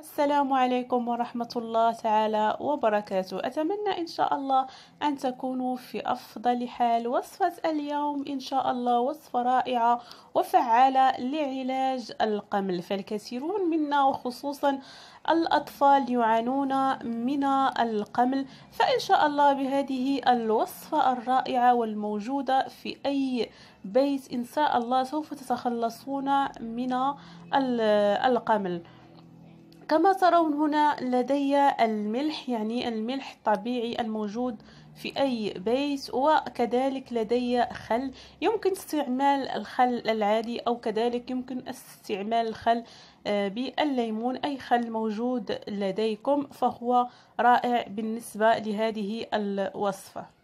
السلام عليكم ورحمة الله تعالى وبركاته أتمنى إن شاء الله أن تكونوا في أفضل حال وصفة اليوم إن شاء الله وصفة رائعة وفعالة لعلاج القمل فالكثيرون منا وخصوصا الأطفال يعانون من القمل فإن شاء الله بهذه الوصفة الرائعة والموجودة في أي بيت إن شاء الله سوف تتخلصون من القمل كما ترون هنا لدي الملح يعني الملح الطبيعي الموجود في أي بيت وكذلك لدي خل يمكن استعمال الخل العادي أو كذلك يمكن استعمال الخل آه، بالليمون أي خل موجود لديكم فهو رائع بالنسبة لهذه الوصفة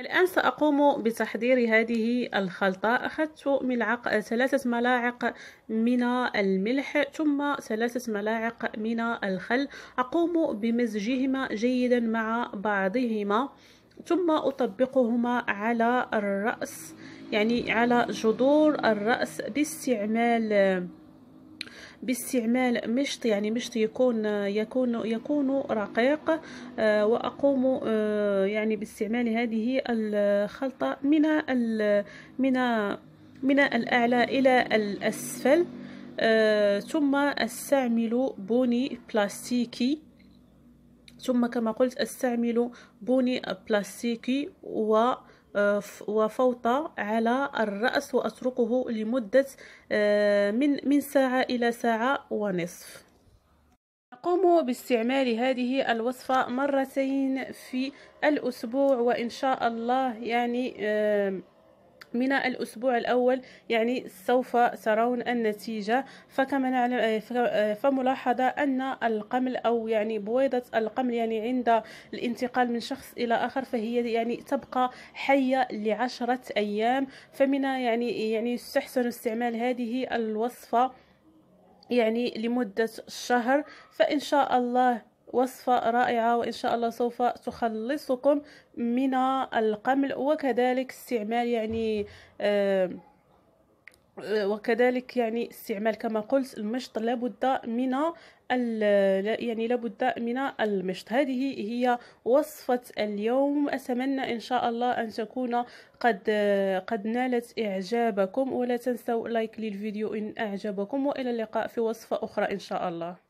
الآن سأقوم بتحضير هذه الخلطة أخذت ملعقة ثلاثة ملاعق من الملح ثم ثلاثة ملاعق من الخل أقوم بمزجهما جيدا مع بعضهما ثم أطبقهما على الرأس يعني على جذور الرأس باستعمال باستعمال مشط يعني مشط يكون يكون يكون رقيق آه، واقوم آه، يعني باستعمال هذه الخلطه من من من الاعلى الى الاسفل آه، ثم استعمل بوني بلاستيكي ثم كما قلت استعمل بوني بلاستيكي و آه، وفوطة على الرأس وأسرقه لمدة آه، من من ساعة إلى ساعة ونصف نقوم باستعمال هذه الوصفة مرتين في الأسبوع وإن شاء الله يعني آه، من الأسبوع الأول يعني سوف ترون النتيجة فكما نعلم آه، آه، فملاحظة أن القمل أو يعني بويضة القمل يعني عند الانتقال من شخص إلى آخر فهي يعني تبقى حية لعشرة أيام فمن يعني يعني يستحسن استعمال هذه الوصفة يعني لمدة شهر فإن شاء الله وصفة رائعة وإن شاء الله سوف تخلصكم من القمل وكذلك استعمال يعني آه، آه، وكذلك يعني استعمال كما قلت المشط لابد من يعني لابد من المشط هذه هي وصفة اليوم أتمنى إن شاء الله أن تكون قد قد نالت إعجابكم ولا تنسوا لايك للفيديو إن أعجبكم وإلى اللقاء في وصفة أخرى إن شاء الله